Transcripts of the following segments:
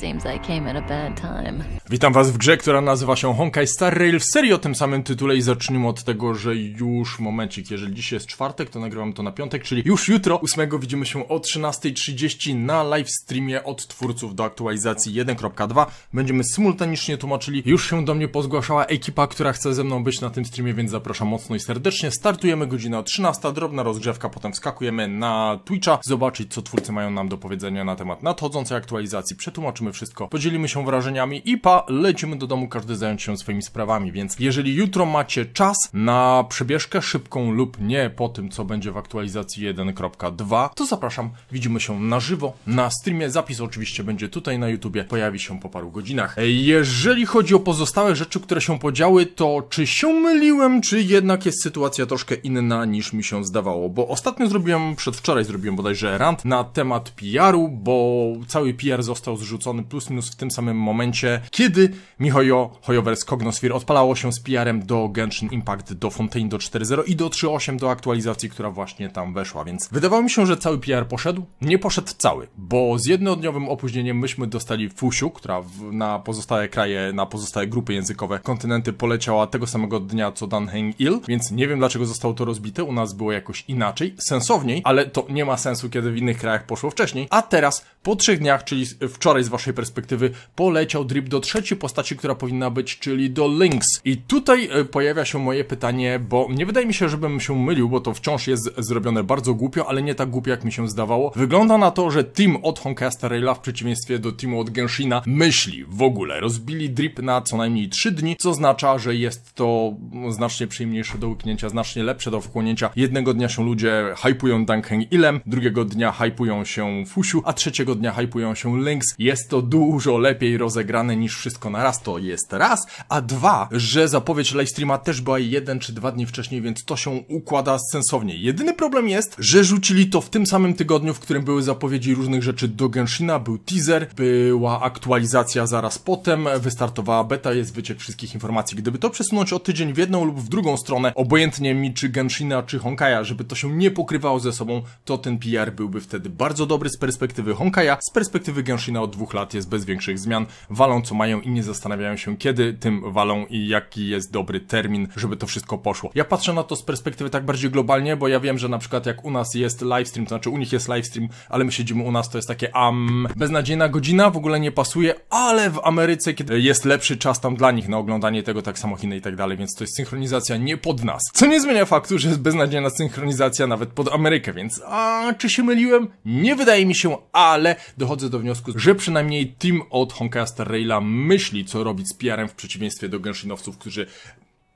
Seems I came at a bad time. Witam was w grze, która nazywa się Honkai Star Rail w serii o tym samym tytule i zacznijmy od tego, że już momencik, jeżeli dzisiaj jest czwartek, to nagrywam to na piątek, czyli już jutro 8 widzimy się o 13.30 na live streamie od twórców do aktualizacji 1.2. Będziemy symultanicznie tłumaczyli, już się do mnie pozgłaszała ekipa, która chce ze mną być na tym streamie, więc zapraszam mocno i serdecznie. Startujemy godzina 13, drobna rozgrzewka, potem wskakujemy na Twitcha, zobaczyć co twórcy mają nam do powiedzenia na temat nadchodzącej aktualizacji, przetłumaczymy wszystko, podzielimy się wrażeniami i pa, lecimy do domu, każdy zająć się swoimi sprawami, więc jeżeli jutro macie czas na przebieżkę szybką lub nie po tym, co będzie w aktualizacji 1.2, to zapraszam, widzimy się na żywo na streamie, zapis oczywiście będzie tutaj na YouTubie, pojawi się po paru godzinach. Jeżeli chodzi o pozostałe rzeczy, które się podziały, to czy się myliłem, czy jednak jest sytuacja troszkę inna niż mi się zdawało, bo ostatnio zrobiłem, przedwczoraj zrobiłem bodajże rant na temat PR-u, bo cały PR został zrzucony plus minus w tym samym momencie, kiedy Mihojo Hoyoverse Cognosphere odpalało się z PR-em do Genshin Impact, do Fontaine do 4.0 i do 3.8 do aktualizacji, która właśnie tam weszła, więc wydawało mi się, że cały PR poszedł. Nie poszedł cały, bo z jednodniowym opóźnieniem myśmy dostali Fusiu, która na pozostałe kraje, na pozostałe grupy językowe, kontynenty poleciała tego samego dnia co Dunhang Il, więc nie wiem dlaczego zostało to rozbite, u nas było jakoś inaczej, sensowniej, ale to nie ma sensu, kiedy w innych krajach poszło wcześniej, a teraz po trzech dniach, czyli wczoraj z waszej naszej perspektywy poleciał drip do trzeciej postaci, która powinna być, czyli do Lynx. I tutaj e, pojawia się moje pytanie, bo nie wydaje mi się, żebym się mylił, bo to wciąż jest zrobione bardzo głupio, ale nie tak głupio, jak mi się zdawało. Wygląda na to, że team od Honkasta Raila w przeciwieństwie do teamu od Genshina myśli w ogóle. Rozbili drip na co najmniej 3 dni, co oznacza, że jest to znacznie przyjemniejsze do łyknięcia, znacznie lepsze do wchłonięcia. Jednego dnia się ludzie hypują Duncan Ilem, drugiego dnia hypują się Fusiu, a trzeciego dnia hypują się Lynx. Jest to to dużo lepiej rozegrane niż wszystko naraz, to jest raz, a dwa, że zapowiedź livestreama też była jeden czy dwa dni wcześniej, więc to się układa sensownie. Jedyny problem jest, że rzucili to w tym samym tygodniu, w którym były zapowiedzi różnych rzeczy do Genshina, był teaser, była aktualizacja zaraz potem, wystartowała beta, jest wyciek wszystkich informacji. Gdyby to przesunąć o tydzień w jedną lub w drugą stronę, obojętnie mi czy Genshina, czy Honkaja, żeby to się nie pokrywało ze sobą, to ten PR byłby wtedy bardzo dobry z perspektywy Honkaja, z perspektywy Genshina od dwóch lat lat jest bez większych zmian, walą co mają i nie zastanawiają się kiedy tym walą i jaki jest dobry termin, żeby to wszystko poszło. Ja patrzę na to z perspektywy tak bardziej globalnie, bo ja wiem, że na przykład jak u nas jest livestream, to znaczy u nich jest livestream, ale my siedzimy u nas, to jest takie am, um, beznadziejna godzina, w ogóle nie pasuje, ale w Ameryce, kiedy jest lepszy czas tam dla nich na oglądanie tego, tak samo Chiny i tak dalej, więc to jest synchronizacja nie pod nas. Co nie zmienia faktu, że jest beznadziejna synchronizacja nawet pod Amerykę, więc a czy się myliłem? Nie wydaje mi się, ale dochodzę do wniosku, że przynajmniej Niemniej team od Honkaster Raila myśli, co robić z PR-em w przeciwieństwie do gęszynowców, którzy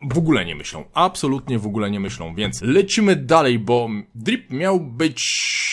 w ogóle nie myślą. Absolutnie w ogóle nie myślą, więc lecimy dalej, bo drip miał być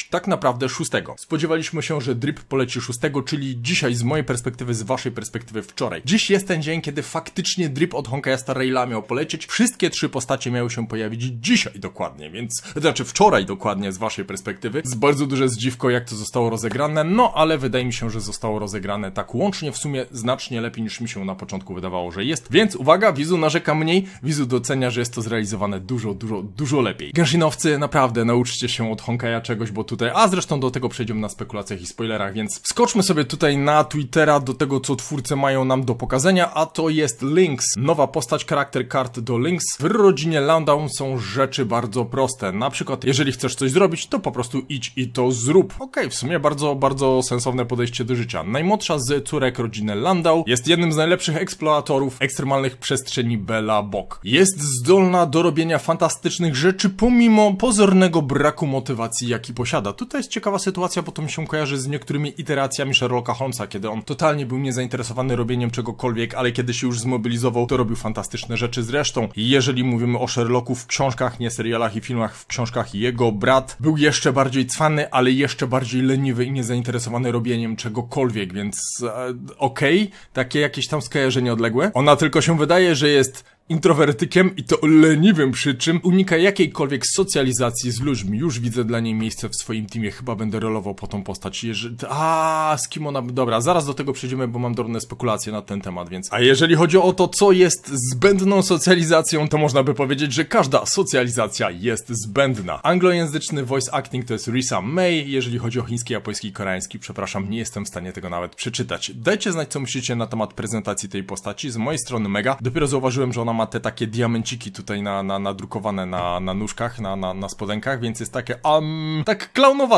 tak naprawdę szóstego. Spodziewaliśmy się, że drip poleci szóstego, czyli dzisiaj z mojej perspektywy, z waszej perspektywy wczoraj. Dziś jest ten dzień, kiedy faktycznie drip od Honkajasta Raila miał polecieć. Wszystkie trzy postacie miały się pojawić dzisiaj dokładnie, więc, znaczy wczoraj dokładnie z waszej perspektywy. Z bardzo duże zdziwko, jak to zostało rozegrane, no ale wydaje mi się, że zostało rozegrane tak łącznie w sumie znacznie lepiej niż mi się na początku wydawało, że jest. Więc uwaga, widzu narzeka mniej, Wizu docenia, że jest to zrealizowane dużo, dużo, dużo lepiej. Genshinowcy, naprawdę nauczcie się od Honkaja czegoś, bo tutaj, a zresztą do tego przejdziemy na spekulacjach i spoilerach, więc skoczmy sobie tutaj na Twittera do tego, co twórcy mają nam do pokazania, a to jest Lynx. Nowa postać, charakter kart do Lynx. W rodzinie Landown są rzeczy bardzo proste. Na przykład, jeżeli chcesz coś zrobić, to po prostu idź i to zrób. Okej, okay, w sumie bardzo, bardzo sensowne podejście do życia. Najmłodsza z córek rodziny Landau jest jednym z najlepszych eksploratorów ekstremalnych przestrzeni Bella Box. Jest zdolna do robienia fantastycznych rzeczy pomimo pozornego braku motywacji, jaki posiada. Tutaj jest ciekawa sytuacja, bo to mi się kojarzy z niektórymi iteracjami Sherlocka Holmesa, kiedy on totalnie był niezainteresowany robieniem czegokolwiek, ale kiedy się już zmobilizował, to robił fantastyczne rzeczy. Zresztą, jeżeli mówimy o Sherlocku w książkach, nie serialach i filmach, w książkach jego brat był jeszcze bardziej cwany, ale jeszcze bardziej leniwy i niezainteresowany robieniem czegokolwiek, więc e, okej, okay, takie jakieś tam skojarzenie odległe. Ona tylko się wydaje, że jest introwertykiem i to leniwym przy czym unika jakiejkolwiek socjalizacji z ludźmi. Już widzę dla niej miejsce w swoim teamie, chyba będę rolował po tą postać. Jeżeli... A z kim ona... Dobra, zaraz do tego przejdziemy, bo mam drobne spekulacje na ten temat, więc... A jeżeli chodzi o to, co jest zbędną socjalizacją, to można by powiedzieć, że każda socjalizacja jest zbędna. Anglojęzyczny voice acting to jest Risa May, jeżeli chodzi o chiński, japoński i koreański, przepraszam, nie jestem w stanie tego nawet przeczytać. Dajcie znać, co myślicie na temat prezentacji tej postaci. Z mojej strony mega. Dopiero zauważyłem, że ona ma te takie diamenciki tutaj na, na, nadrukowane na, na nóżkach, na, na, na spodenkach, więc jest takie um, tak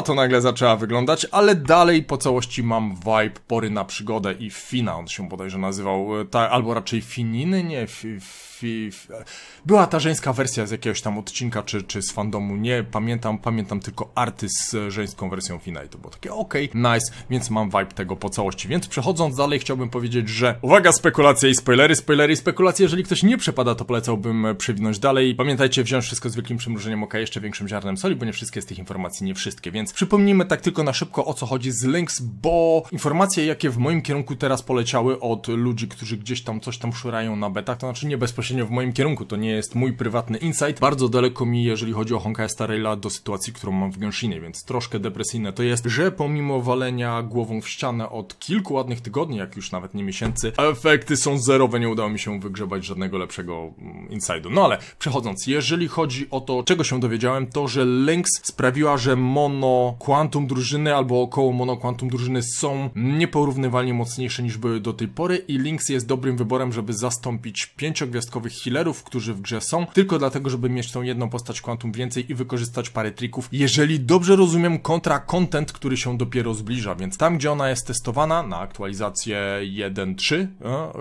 to nagle zaczęła wyglądać, ale dalej po całości mam vibe pory na przygodę i Fina on się bodajże nazywał, e, ta, albo raczej Fininy, nie, f, f, e, f, była ta żeńska wersja z jakiegoś tam odcinka czy, czy z fandomu, nie pamiętam, pamiętam tylko arty z żeńską wersją Fina i to było takie okej, okay, nice, więc mam vibe tego po całości, więc przechodząc dalej chciałbym powiedzieć, że uwaga spekulacje i spoilery, spoilery i spekulacje, jeżeli ktoś nie przeczytał przepada, to polecałbym przewinąć dalej. Pamiętajcie, wziąć wszystko z wielkim przymrużeniem oka, jeszcze większym ziarnem soli, bo nie wszystkie z tych informacji, nie wszystkie. Więc przypomnijmy tak tylko na szybko o co chodzi z links, bo informacje, jakie w moim kierunku teraz poleciały od ludzi, którzy gdzieś tam coś tam szurają na betach, to znaczy nie bezpośrednio w moim kierunku, to nie jest mój prywatny insight. Bardzo daleko mi, jeżeli chodzi o Honkai Star Raila, do sytuacji, którą mam w Genshinie, więc troszkę depresyjne to jest, że pomimo walenia głową w ścianę od kilku ładnych tygodni, jak już nawet nie miesięcy, efekty są zerowe, nie udało mi się wygrzebać żadnego lepszego większego mm, insidu. No ale przechodząc, jeżeli chodzi o to, czego się dowiedziałem, to że Lynx sprawiła, że mono quantum drużyny albo około mono quantum drużyny są nieporównywalnie mocniejsze niż były do tej pory i Lynx jest dobrym wyborem, żeby zastąpić pięciogwiazdkowych healerów, którzy w grze są, tylko dlatego, żeby mieć tą jedną postać quantum więcej i wykorzystać parę trików, jeżeli dobrze rozumiem kontra content, który się dopiero zbliża, więc tam gdzie ona jest testowana, na aktualizację 1.3,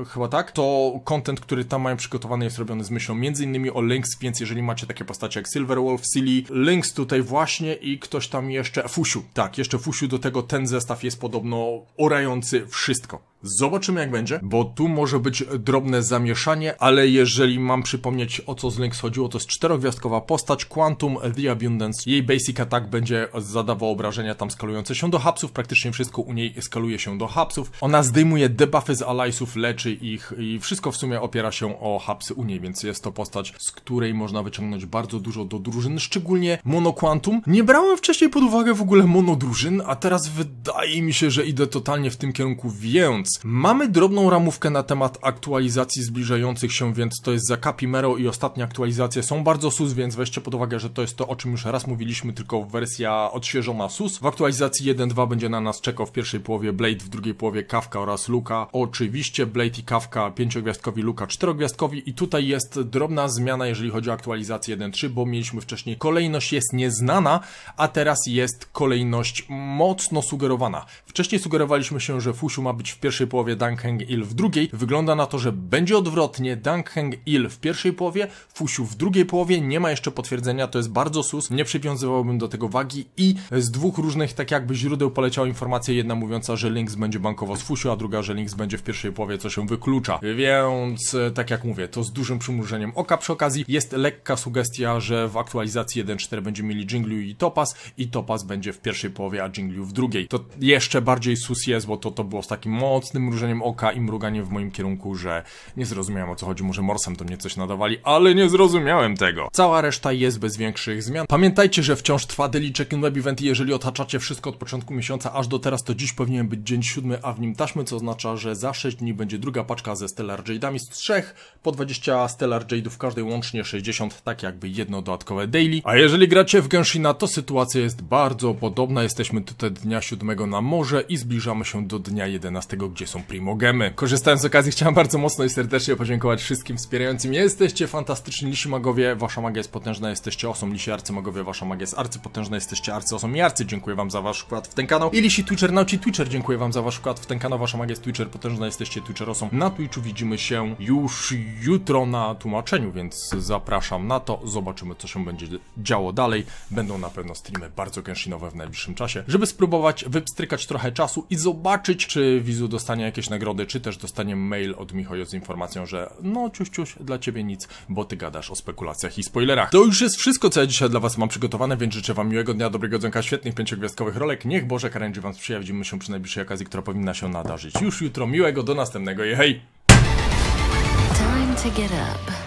e, chyba tak, to content, który tam mają przygotować przygotowany jest robiony z myślą m.in. o Lynx, więc jeżeli macie takie postacie jak Silverwolf, Silly, Lynx tutaj właśnie i ktoś tam jeszcze, Fusiu, tak, jeszcze Fusiu do tego ten zestaw jest podobno orający wszystko. Zobaczymy jak będzie, bo tu może być drobne zamieszanie, ale jeżeli mam przypomnieć o co z link chodziło, to jest czterogwiazdkowa postać Quantum The Abundance. Jej basic attack będzie zadawał obrażenia tam skalujące się do hapsów, praktycznie wszystko u niej skaluje się do hapsów. Ona zdejmuje debuffy z alliesów, leczy ich i wszystko w sumie opiera się o hapsy u niej, więc jest to postać, z której można wyciągnąć bardzo dużo do drużyn, szczególnie mono Quantum. Nie brałem wcześniej pod uwagę w ogóle mono drużyn, a teraz wydaje mi się, że idę totalnie w tym kierunku, więc Mamy drobną ramówkę na temat aktualizacji zbliżających się, więc to jest za Capimero i ostatnie aktualizacje są bardzo SUS, więc weźcie pod uwagę, że to jest to, o czym już raz mówiliśmy, tylko wersja odświeżona SUS. W aktualizacji 1.2 będzie na nas czekał w pierwszej połowie Blade, w drugiej połowie Kawka oraz Luka. Oczywiście Blade i Kawka pięciogwiazdkowi, Luka czterogwiazdkowi i tutaj jest drobna zmiana, jeżeli chodzi o aktualizację 1.3, bo mieliśmy wcześniej kolejność jest nieznana, a teraz jest kolejność mocno sugerowana. Wcześniej sugerowaliśmy się, że Fusiu ma być w pierwszej pierwszej połowie Dang Heng Il w drugiej. Wygląda na to, że będzie odwrotnie. Dang Heng Il w pierwszej połowie, Fusiu w drugiej połowie. Nie ma jeszcze potwierdzenia, to jest bardzo sus. Nie przywiązywałbym do tego wagi i z dwóch różnych tak jakby źródeł poleciała informacja, jedna mówiąca, że Lynx będzie bankowo z Fusiu, a druga, że Lynx będzie w pierwszej połowie, co się wyklucza. Więc e, tak jak mówię, to z dużym przymrużeniem oka. Przy okazji jest lekka sugestia, że w aktualizacji 1.4 będzie mieli Jingliu i Topaz i Topaz będzie w pierwszej połowie, a Jingliu w drugiej. To jeszcze bardziej sus jest, bo to, to było z takim moc mocnym mrużeniem oka i mruganiem w moim kierunku, że nie zrozumiałem o co chodzi, może morsem to mnie coś nadawali, ale nie zrozumiałem tego. Cała reszta jest bez większych zmian. Pamiętajcie, że wciąż trwa Daily Check-in Web Event i jeżeli otaczacie wszystko od początku miesiąca aż do teraz, to dziś powinien być dzień siódmy, a w nim taśmy, co oznacza, że za 6 dni będzie druga paczka ze Stellar Jade'ami z trzech po 20 Stellar Jade'ów, każdej łącznie 60, tak jakby jedno dodatkowe daily. A jeżeli gracie w Genshina, to sytuacja jest bardzo podobna. Jesteśmy tutaj dnia siódmego na morze i zbliżamy się do dnia 11, gdzie są primogemy. Korzystając z okazji chciałem bardzo mocno i serdecznie podziękować wszystkim wspierającym. Jesteście fantastyczni lisi magowie, wasza magia jest potężna, jesteście osom, lisi magowie. wasza magia jest arcypotężna, jesteście arcyosom i arcy. Dziękuję wam za wasz wkład w ten kanał. I lisi nauci twitcher, dziękuję wam za wasz wkład w ten kanał, wasza magia jest twitcher, potężna jesteście twitcherosą. Na Twitchu widzimy się już jutro na tłumaczeniu, więc zapraszam na to, zobaczymy co się będzie działo dalej. Będą na pewno streamy bardzo gęszinowe w najbliższym czasie, żeby spróbować wypstrykać trochę czasu i zobaczyć, czy wizu dostanie dostanie jakieś nagrody, czy też dostanie mail od Michojo z informacją, że no ciuś ciuś, dla ciebie nic, bo ty gadasz o spekulacjach i spoilerach. To już jest wszystko, co ja dzisiaj dla was mam przygotowane, więc życzę wam miłego dnia, dobrego dzionka, świetnych pięciogwiazdkowych rolek. Niech Boże Karenji wam sprzyja, widzimy się przy najbliższej okazji, która powinna się nadarzyć. Już jutro, miłego, do następnego i hej!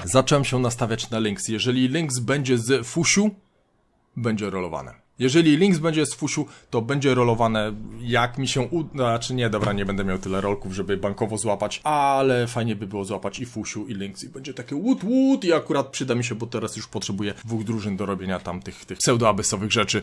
Zacząłem się nastawiać na Lynx. Jeżeli Lynx będzie z Fusiu, będzie rolowane. Jeżeli Links będzie z fusiu, to będzie rolowane jak mi się uda, czy nie, dobra, nie będę miał tyle rolków, żeby bankowo złapać, ale fajnie by było złapać i fusiu, i Links i będzie takie wood wood i akurat przyda mi się, bo teraz już potrzebuję dwóch drużyn do robienia tam tych, tych pseudoabysowych rzeczy.